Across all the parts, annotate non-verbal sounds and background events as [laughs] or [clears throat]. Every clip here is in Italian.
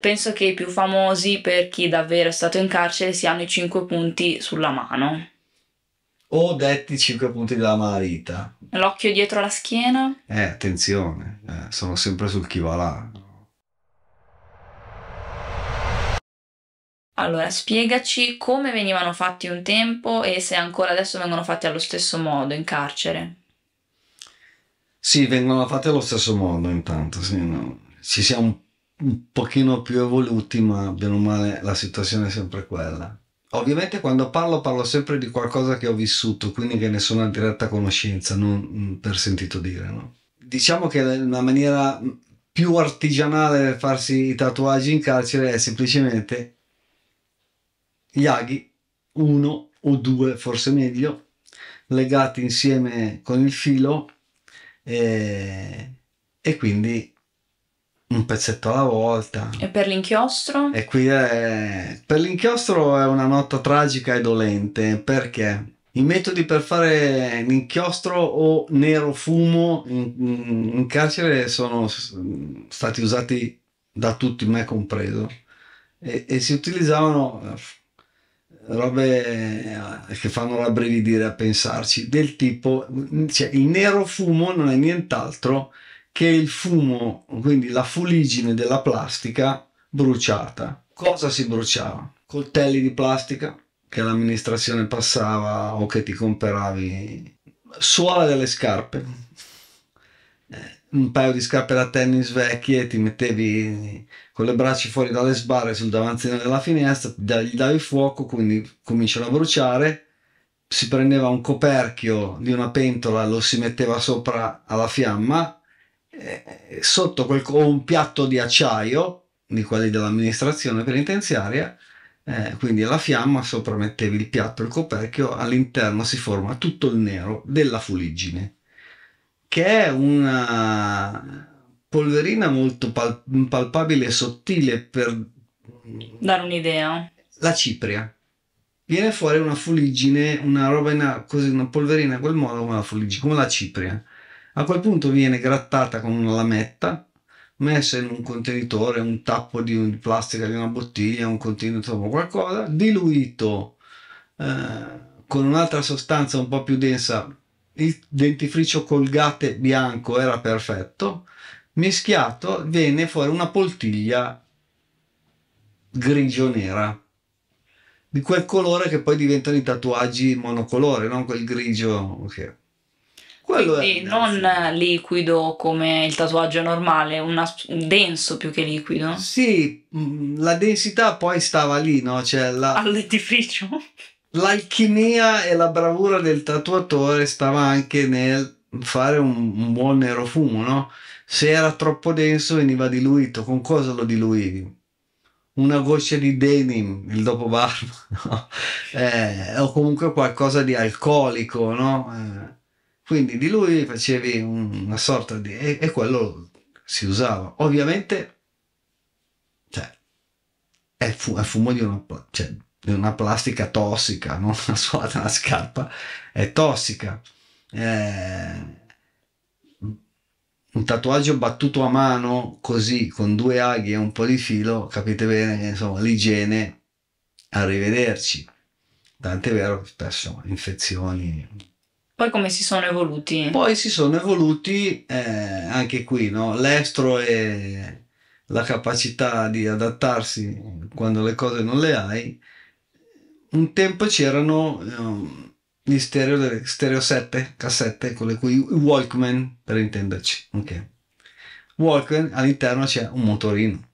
Penso che i più famosi per chi davvero è stato in carcere siano i 5 punti sulla mano. O detti 5 punti della malita. L'occhio dietro la schiena. Eh, attenzione, eh, sono sempre sul chi va là. Allora, spiegaci come venivano fatti un tempo e se ancora adesso vengono fatti allo stesso modo in carcere. Sì, vengono fatti allo stesso modo intanto, sì, no? ci siamo un un pochino più evoluti, ma bene o male la situazione è sempre quella. Ovviamente quando parlo parlo sempre di qualcosa che ho vissuto, quindi che ne sono a diretta conoscenza, non per sentito dire. No? Diciamo che la maniera più artigianale per farsi i tatuaggi in carcere è semplicemente gli aghi, uno o due forse meglio, legati insieme con il filo e, e quindi un pezzetto alla volta. E per l'inchiostro? E qui è... Per l'inchiostro è una nota tragica e dolente perché i metodi per fare l'inchiostro o nero fumo in, in carcere sono stati usati da tutti, me compreso, e, e si utilizzavano eh, robe eh, che fanno rabbrividire a pensarci, del tipo, cioè il nero fumo non è nient'altro che è il fumo, quindi la fuligine della plastica bruciata. Cosa si bruciava? Coltelli di plastica che l'amministrazione passava o che ti comperavi, suola delle scarpe, eh, un paio di scarpe da tennis vecchie, ti mettevi con le braccia fuori dalle sbarre sul davanzino della finestra, gli davi fuoco, quindi cominciano a bruciare si prendeva un coperchio di una pentola, lo si metteva sopra alla fiamma eh, sotto quel, un piatto di acciaio di quelli dell'amministrazione penitenziaria, eh, quindi alla fiamma sopra mettevi il piatto, il coperchio, all'interno si forma tutto il nero della fuliggine, che è una polverina molto pal- palpabile e sottile per dare un'idea. La cipria. Viene fuori una fuliggine, una roba, in, così, una polverina a quel modo come la fuliggine, come la cipria a quel punto viene grattata con una lametta, messa in un contenitore, un tappo di, un, di plastica di una bottiglia, un contenitore, qualcosa, diluito eh, con un'altra sostanza un po' più densa. Il dentifricio colgate bianco era perfetto, mischiato viene fuori una poltiglia grigio-nera di quel colore che poi diventano i tatuaggi monocolore, non quel grigio. Okay. Quello Quindi non liquido come il tatuaggio normale, una, denso più che liquido. Sì, mm, la densità poi stava lì, no? Cioè la... All'ettificio. L'alchimia [laughs] e la bravura del tatuatore stava anche nel fare un, un buon nero fumo, no? Se era troppo denso veniva diluito. Con cosa lo diluivi? una goccia di denim, il dopo dopobarba, [laughs] no? eh, o comunque qualcosa di alcolico, no? Eh quindi di lui facevi una sorta di... e, e quello si usava. Ovviamente, cioè, è, fu, è fumo di una, cioè, di una, plastica tossica, non una suolata, [laughs] una scarpa, è tossica. Eh, un tatuaggio battuto a mano così con due aghi e un po' di filo, capite bene che insomma l'igiene, arrivederci. Tant'è vero che spesso infezioni poi come si sono evoluti? Poi si sono evoluti eh, anche qui, no? l'estro e la capacità di adattarsi quando le cose non le hai. Un tempo c'erano eh, gli stereo, stereo 7, cassette, con le cui Walkman, per intenderci. Okay. Walkman all'interno c'è un motorino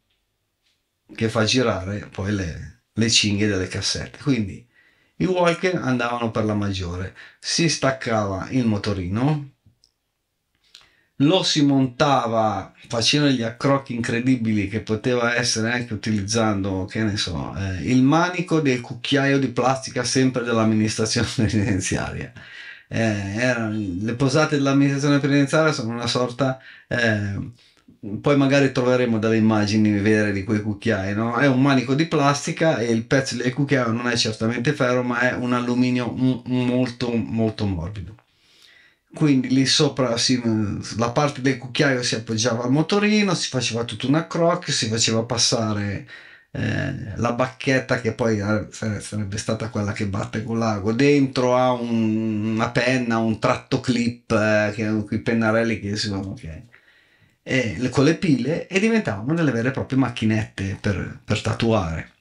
che fa girare poi le, le cinghie delle cassette. Quindi i Walker andavano per la maggiore, si staccava il motorino, lo si montava facendo gli accrocchi incredibili che poteva essere anche utilizzando, che ne so, eh, il manico del cucchiaio di plastica sempre dell'amministrazione [laughs] presidenziaria. Eh, erano, le posate dell'amministrazione presidenziaria sono una sorta... Eh, poi magari troveremo delle immagini vere di quei cucchiai, no? È un manico di plastica e il pezzo del cucchiaio non è certamente ferro, ma è un alluminio m- molto molto morbido. Quindi lì sopra si, la parte del cucchiaio si appoggiava al motorino, si faceva tutta una croc, si faceva passare eh, la bacchetta che poi eh, sarebbe stata quella che batte con l'ago dentro a un, una penna, un tratto clip, eh, che, quei pennarelli che si vanno. Okay e, con le pile e diventavano delle vere e proprie macchinette per, per tatuare.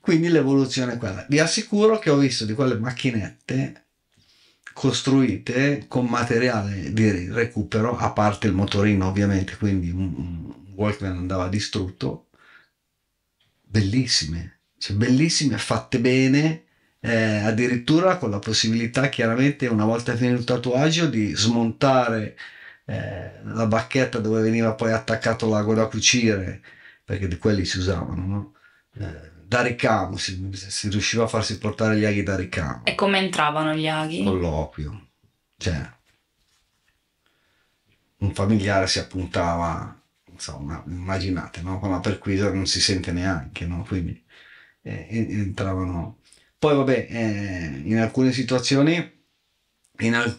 Quindi l'evoluzione è quella. Vi assicuro che ho visto di quelle macchinette costruite con materiale di recupero, a parte il motorino ovviamente, quindi un Walkman andava distrutto, bellissime, cioè bellissime, fatte bene, eh, addirittura con la possibilità chiaramente una volta finito il tatuaggio di smontare eh, la bacchetta dove veniva poi attaccato l'ago da cucire, perché di quelli si usavano, no? Eh, da ricamo, si, si, riusciva a farsi portare gli aghi da ricamo. E come entravano gli aghi? Colloquio, cioè un familiare si appuntava insomma, immaginate, no? con la perquisita non si sente neanche, no? quindi eh, entravano. Poi vabbè, eh, in alcune situazioni, in, al-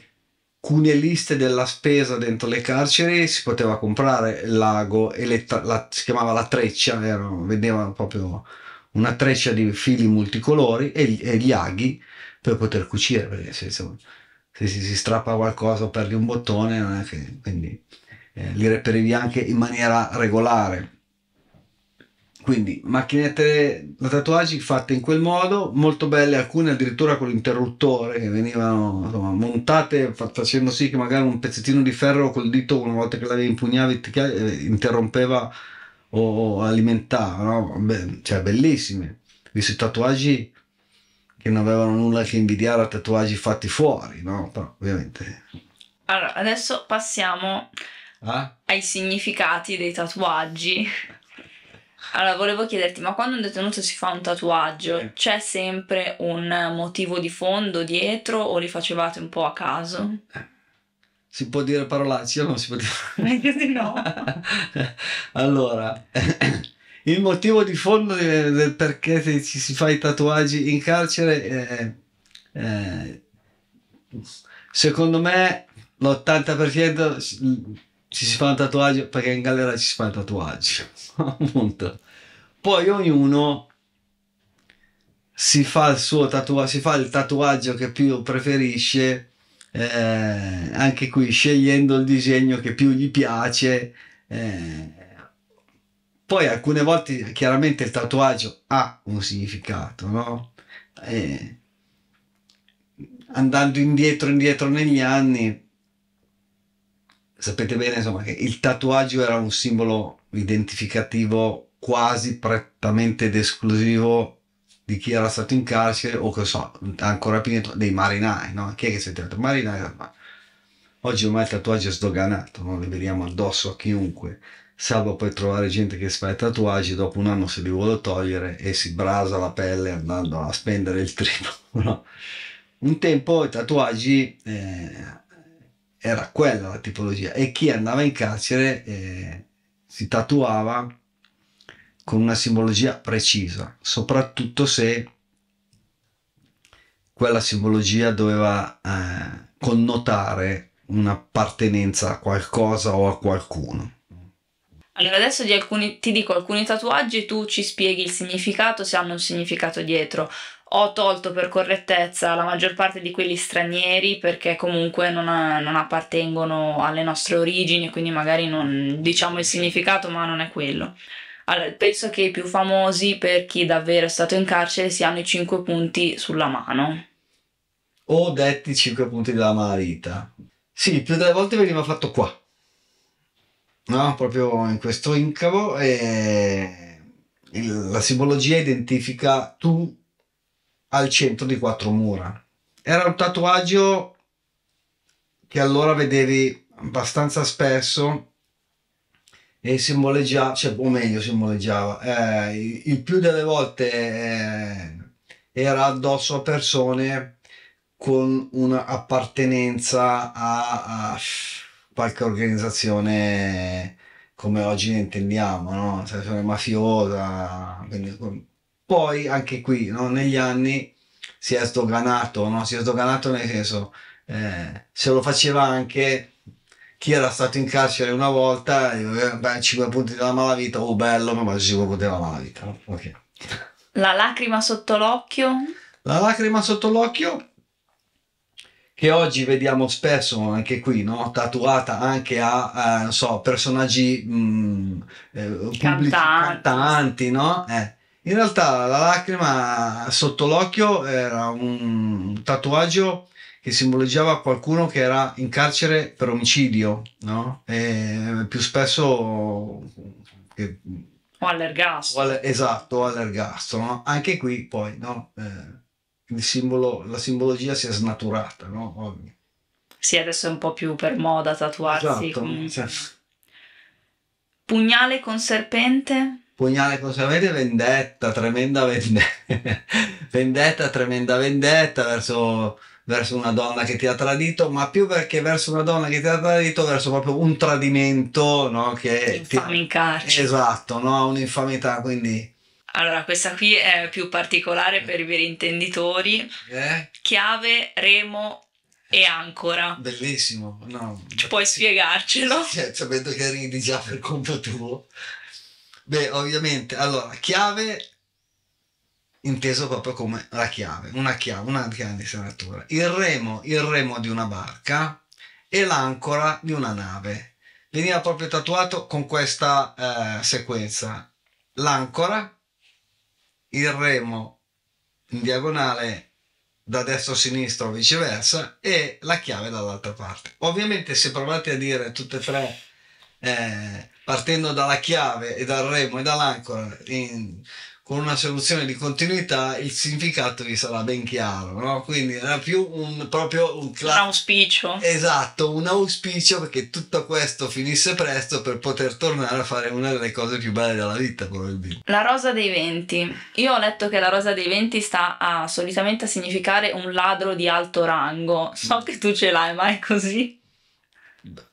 alcune liste della spesa dentro le carceri si poteva comprare il lago e le, la, si chiamava la treccia, erano, vendevano proprio una treccia di fili multicolori e, e gli aghi per poter cucire, perché se, se, se si, si, strappa qualcosa o perdi un bottone, non è che, quindi eh, li reperivi anche in maniera regolare. Quindi macchinette da tatuaggi fatte in quel modo, molto belle, alcune addirittura con l'interruttore che venivano insomma, montate facendo sì che magari un pezzettino di ferro col dito una volta che l'avevi impugnavi eh, interrompeva o alimentava, no? Beh, cioè bellissime. visto i tatuaggi che non avevano nulla che invidiare a tatuaggi fatti fuori, no? Però ovviamente... Allora, adesso passiamo ah? ai significati dei tatuaggi. Allora, volevo chiederti, ma quando un detenuto si fa un tatuaggio, c'è sempre un motivo di fondo dietro o li facevate un po' a caso? Eh, si può dire parolacce o non si può dire? [laughs] Meglio di no. [laughs] allora, [clears throat] il motivo di fondo del perché ci si fa i tatuaggi in carcere è, eh, è eh, secondo me l'80% ci si fa un tatuaggio perché in galera ci si fa il tatuaggio appunto [laughs] poi ognuno si fa il suo tatuaggio si fa il tatuaggio che più preferisce eh, anche qui scegliendo il disegno che più gli piace eh. poi alcune volte chiaramente il tatuaggio ha un significato no? Eh, andando indietro indietro negli anni sapete bene insomma, che il tatuaggio era un simbolo identificativo quasi prettamente ed esclusivo di chi era stato in carcere o che so, ancora più dei marinai, no? Chi è che si è tatuato? Marinai. Eh, oggi ormai il tatuaggio è sdoganato, non li vediamo addosso a chiunque, salvo poi trovare gente che si fa i tatuaggi, dopo un anno se li vuole togliere e si brasa la pelle andando a spendere il triplo. [laughs] No? Un tempo i tatuaggi eh, era quella la tipologia e chi andava in carcere eh, si tatuava con una simbologia precisa, soprattutto se quella simbologia doveva eh, connotare un'appartenenza a qualcosa o a qualcuno. Allora adesso alcuni, ti dico alcuni tatuaggi, tu ci spieghi il significato, se hanno un significato dietro. Ho tolto per correttezza la maggior parte di quelli stranieri perché comunque non, ha, non appartengono alle nostre origini, quindi magari non diciamo il significato, ma non è quello. Allora, penso che i più famosi per chi davvero è stato in carcere siano i 5 punti sulla mano. O detti i 5 punti della malavita. Sì, più delle volte veniva fatto qua. No, proprio in questo incavo e la simbologia identifica tu al centro di quattro mura. Era un tatuaggio che allora vedevi abbastanza spesso e simboleggiava, cioè, o meglio simboleggiava, eh, il più delle volte eh, era addosso a persone con un'appartenenza a, a qualche organizzazione come oggi ne intendiamo, no? Cioè, mafiosa, quindi poi anche qui, no? negli anni, si è sdoganato, no? si è sdoganato nel senso, eh, se lo faceva anche chi era stato in carcere una volta, eh, beh, 5 punti della malavita, oh bello, ma 5 punti della malavita. Okay. La lacrima sotto l'occhio? La lacrima sotto l'occhio che oggi vediamo spesso anche qui, no? tatuata anche a, eh, so, personaggi mh, mm, eh, pubblici, cantanti. cantanti, no? Eh in realtà la lacrima sotto l'occhio era un tatuaggio che simboleggiava qualcuno che era in carcere per omicidio, no? E più spesso che... o all'ergastolo. esatto, o all'ergastolo. No? Anche qui poi no? eh, simbolo, la simbologia si è snaturata, no? Ovvio. Sì, adesso è un po' più per moda tatuarsi. Esatto, con... Pugnale con serpente? pugnale cosa avete vendetta, tremenda vendetta, [laughs] vendetta, tremenda vendetta verso, verso una donna che ti ha tradito, ma più perché verso una donna che ti ha tradito, verso proprio un tradimento, no? Che Infame ti... in carcere. Esatto, no? Un'infamità, quindi... Allora, questa qui è più particolare eh. per i veri intenditori. Eh? Chiave, remo e ancora. Bellissimo, no. Ci puoi spiegarcelo? Cioè, sapendo che ridi già per conto tuo. Beh, ovviamente, allora, chiave inteso proprio come la chiave, una chiave, una grande serratura. Il remo, il remo di una barca e l'ancora di una nave. Veniva proprio tatuato con questa eh, sequenza. L'ancora, il remo in diagonale da destra a sinistra o viceversa e la chiave dall'altra parte. Ovviamente se provate a dire tutte e tre eh, partendo dalla chiave e dal remo e dall'ancora in, con una soluzione di continuità il significato vi sarà ben chiaro, no? quindi era più un proprio un, cla- un auspicio. Esatto, un auspicio perché tutto questo finisse presto per poter tornare a fare una delle cose più belle della vita, probabilmente. La rosa dei venti. Io ho letto che la rosa dei venti sta a, solitamente a significare un ladro di alto rango. So mm. che tu ce l'hai, ma è così.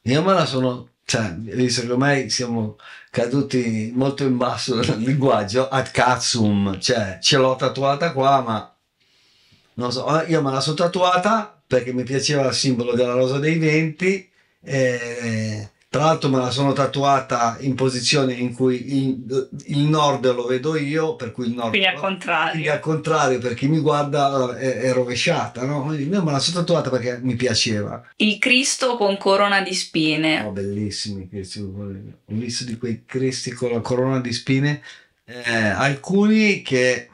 Io me la sono cioè, ormai siamo caduti molto in basso nel linguaggio, ad cazzum, cioè ce l'ho tatuata qua, ma non so, eh, io me la sono tatuata perché mi piaceva il simbolo della rosa dei venti e, eh, tra l'altro me la sono tatuata in posizione in cui in, il nord lo vedo io, per cui il nord... Quindi al contrario. Quindi al contrario, per chi mi guarda è, è rovesciata, no? Quindi me la sono tatuata perché mi piaceva. Il Cristo con corona di spine. Oh, bellissimi questi. Ho visto di quei Cristi con la corona di spine. Eh, alcuni che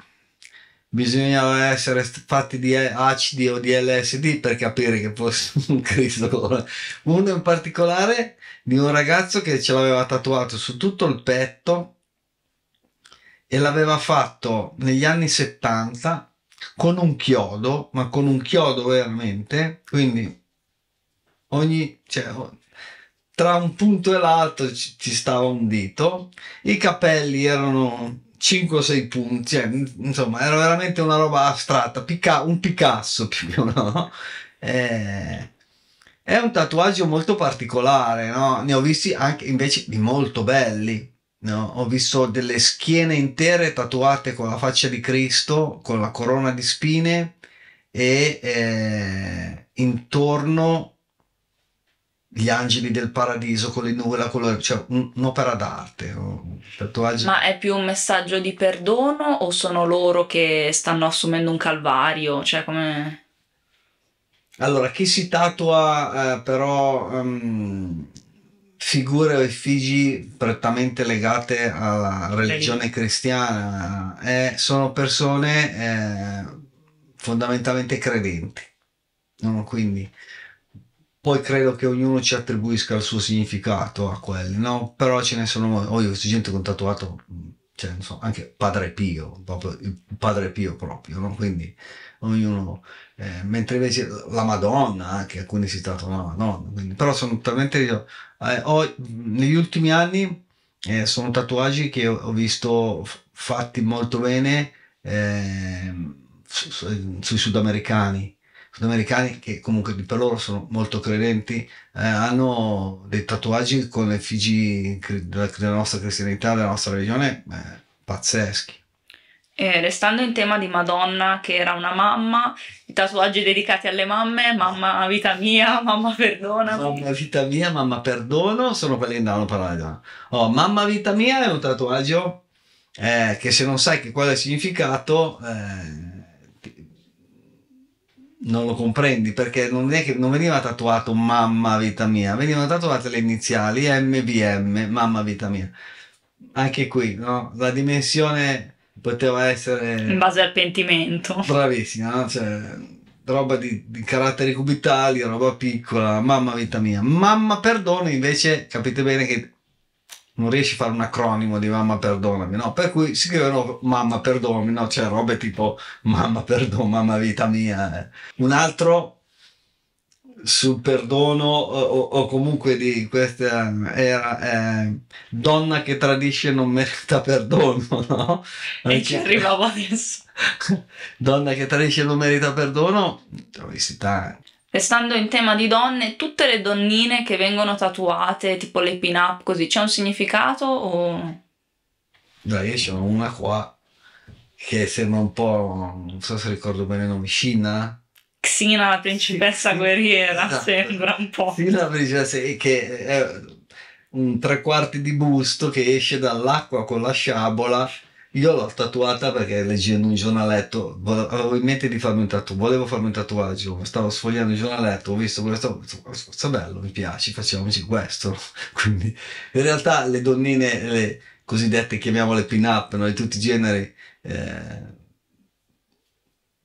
bisognava essere fatti di acidi o di LSD per capire che fosse un Cristo. Uno in particolare di un ragazzo che ce l'aveva tatuato su tutto il petto e l'aveva fatto negli anni 70 con un chiodo, ma con un chiodo veramente, quindi ogni, cioè, tra un punto e l'altro ci, ci, stava un dito, i capelli erano 5 o 6 punti, cioè, insomma era veramente una roba astratta, Pica un Picasso più o meno, Eh, è un tatuaggio molto particolare, no? Ne ho visti anche invece di molto belli. No, ho visto delle schiene intere tatuate con la faccia di Cristo, con la corona di spine e eh, intorno gli angeli del paradiso con le nuvole cioè un, un'opera d'arte. Un Ma è più un messaggio di perdono o sono loro che stanno assumendo un calvario? Cioè, come... Allora, chi si tatua eh, però um, figure o effigi prettamente legate alla religione cristiana eh, sono persone eh, fondamentalmente credenti. No? Quindi poi credo che ognuno ci attribuisca il suo significato a quelli, no? però ce ne sono... Ho oh, io gente con tatuato, mm, cioè, so, anche Padre Pio, proprio il Padre Pio proprio, no? quindi ognuno, eh, mentre invece la Madonna, anche alcuni si trattano la Madonna, quindi, però sono talmente... Eh, ho, negli ultimi anni eh, sono tatuaggi che ho, ho visto f- fatti molto bene su, ehm, su, sui sudamericani, sudamericani che comunque per loro sono molto credenti, eh, hanno dei tatuaggi con effigi della nostra cristianità, della nostra religione eh, pazzeschi. Eh, restando in tema di Madonna, che era una mamma, i tatuaggi dedicati alle mamme, mamma vita mia, [laughs] mamma perdona. Mamma vita mia, mamma perdono, sono quelli che andavano a parlare di oh, mamma vita mia è un tatuaggio eh, che se non sai che qual è il significato eh, non lo comprendi perché non, è che, non veniva tatuato mamma vita mia, venivano tatuate le iniziali MVM, mamma vita mia. Anche qui, no? La dimensione poteva essere... In base al pentimento. Bravissima, no? cioè, roba di, di, caratteri cubitali, roba piccola, mamma vita mia. Mamma perdona invece, capite bene che non riesci a fare un acronimo di mamma perdonami, no? Per cui si scrivono mamma perdonami, no? Cioè robe tipo mamma perdono, mamma vita mia. Eh. Un altro sul perdono o, o, comunque di questa eh, era eh, donna che tradisce non merita perdono [laughs] no? e ci arrivavo adesso [laughs] donna che tradisce non merita perdono l'ho Restando in tema di donne, tutte le donnine che vengono tatuate, tipo le pin-up, così, c'è un significato o... Dai, io sono una qua che sembra un po', non so se ricordo bene, il nome, Scina, Xina la principessa guerriera, esatto. sembra un po'. Xina la principessa che è un tre quarti di busto che esce dall'acqua con la sciabola. Io l'ho tatuata perché leggendo un giornaletto, avevo in mente di farmi un tatuaggio, volevo farmi un tatuaggio, stavo sfogliando il giornaletto, ho visto questo, questo bello, mi piace, facciamoci questo. [laughs] Quindi in realtà le donnine, le cosiddette, chiamiamole pin-up, no? di tutti i generi, eh,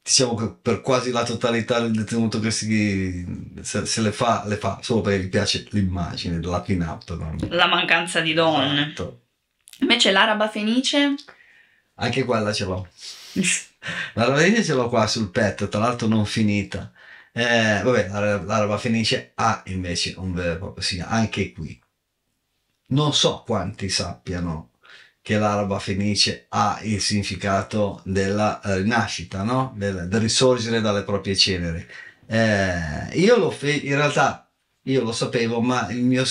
diciamo che per quasi la totalità del detenuto che si, se, se, le fa, le fa solo perché gli piace l'immagine della pin La mancanza di donne. Esatto. Invece l'araba fenice? Anche quella ce l'ho. [laughs] l'araba fenice ce l'ho qua sul petto, tra l'altro non finita. Eh, vabbè, l'araba fenice ha invece un vero e proprio segno, anche qui. Non so quanti sappiano che l'araba fenice ha il significato della eh, rinascita, no? del, del risorgere dalle proprie ceneri. Eh, io lo fe- in realtà io lo sapevo, ma mio,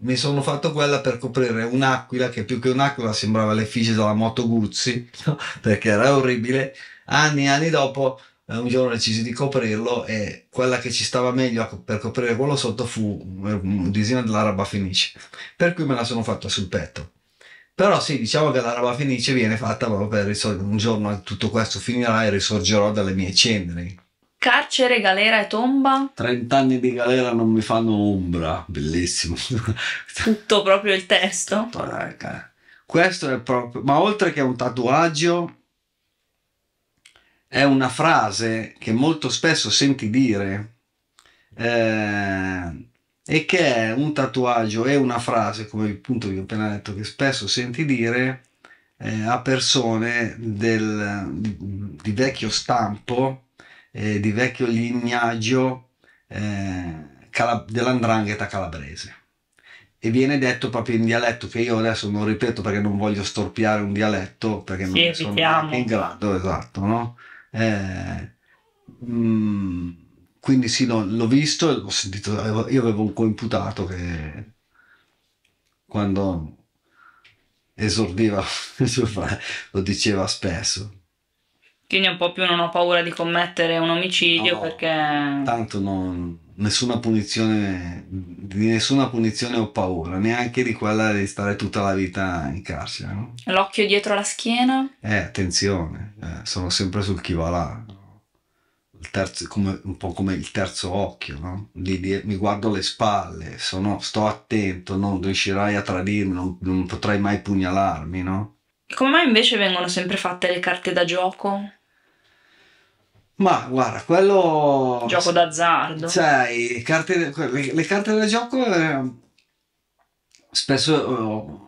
mi sono fatto quella per coprire un'aquila che più che un'aquila sembrava l'effigie della moto Guzzi, no? [laughs] perché era orribile. Anni e anni dopo eh, un giorno decisi di coprirlo e quella che ci stava meglio per coprire quello sotto fu eh, un disegno dell'araba fenice, per cui me la sono fatta sul petto però sì, diciamo che la roba felice viene fatta proprio per risolvere. Un giorno tutto questo finirà e risorgerò dalle mie ceneri. Carcere, galera e tomba? 30 anni di galera non mi fanno ombra, bellissimo. [laughs] Tutto proprio il testo. Tutto, dai, Questo è proprio, ma oltre che un tatuaggio, è una frase che molto spesso senti dire. Eh, e che è un tatuaggio e una frase, come appunto vi ho appena detto, che spesso senti dire eh, a persone del, di vecchio stampo, eh, di vecchio lignaggio eh, cala, dell'andrangheta calabrese. E viene detto proprio in dialetto, che io adesso non ripeto perché non voglio storpiare un dialetto, perché sì, non sono in grado, esatto, no? Eh, mm, quindi sì, no, l'ho visto e ho sentito, io avevo un coimputato che quando esordiva [laughs] lo diceva spesso. Quindi un po' più non ho paura di commettere un omicidio no, perché... Tanto non, nessuna punizione, di nessuna punizione ho paura, neanche di quella di stare tutta la vita in carcere. No? L'occhio dietro la schiena? Eh, attenzione, eh, sono sempre sul chi va là terzo, come, un po' come il terzo occhio, no? di, di, mi guardo le spalle, sono, sto attento, non riuscirai a tradirmi, non, non potrai mai pugnalarmi. No? Come mai invece vengono sempre fatte le carte da gioco? Ma guarda, quello... Gioco d'azzardo. Sai, carte, le, le, carte da gioco eh, spesso eh,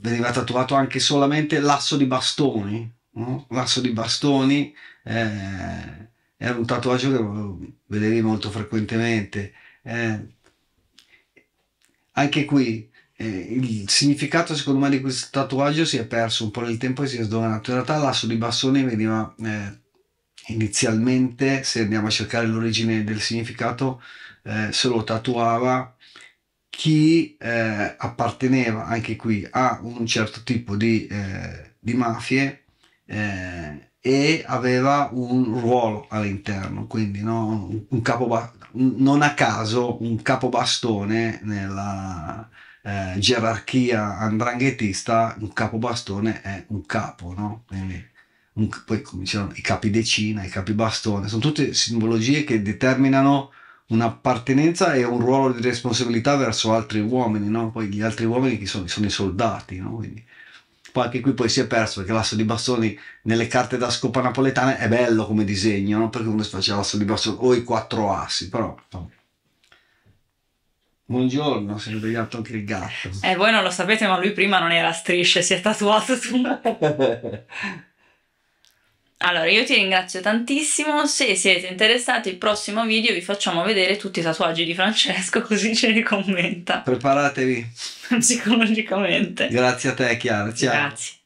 veniva tatuato anche solamente l'asso di bastoni, no? l'asso di bastoni eh, è un tatuaggio che uh, vedevi molto frequentemente. Eh, anche qui eh, il significato secondo me di questo tatuaggio si è perso un po' nel tempo e si è sdoganato. In realtà l'asso di bastoni veniva eh, inizialmente, se andiamo a cercare l'origine del significato, eh, se lo tatuava chi eh, apparteneva anche qui a un certo tipo di, eh, di mafie e aveva un ruolo all'interno, quindi no? un capo, non a caso un capobastone nella eh, gerarchia andranghetista, un capobastone è un capo, no? quindi, un, poi cominciano i capi decina, i capi bastone, sono tutte simbologie che determinano un'appartenenza e un ruolo di responsabilità verso altri uomini, no? poi gli altri uomini che sono, sono i soldati, quindi, poi anche qui poi si è perso perché l'asso di bastoni nelle carte da scopa napoletane è bello come disegno, no? perché uno si faceva l'asso di bastoni o i quattro assi, però... Buongiorno, si è svegliato anche il gatto. Eh, voi non lo sapete, ma lui prima non era strisce, si è tatuato su un... [laughs] [laughs] [laughs] Allora, io ti ringrazio tantissimo, se siete interessati il prossimo video vi facciamo vedere tutti i tatuaggi di Francesco [laughs] così ce li commenta. Preparatevi. [laughs] Psicologicamente. Grazie a te Chiara, ciao. Grazie.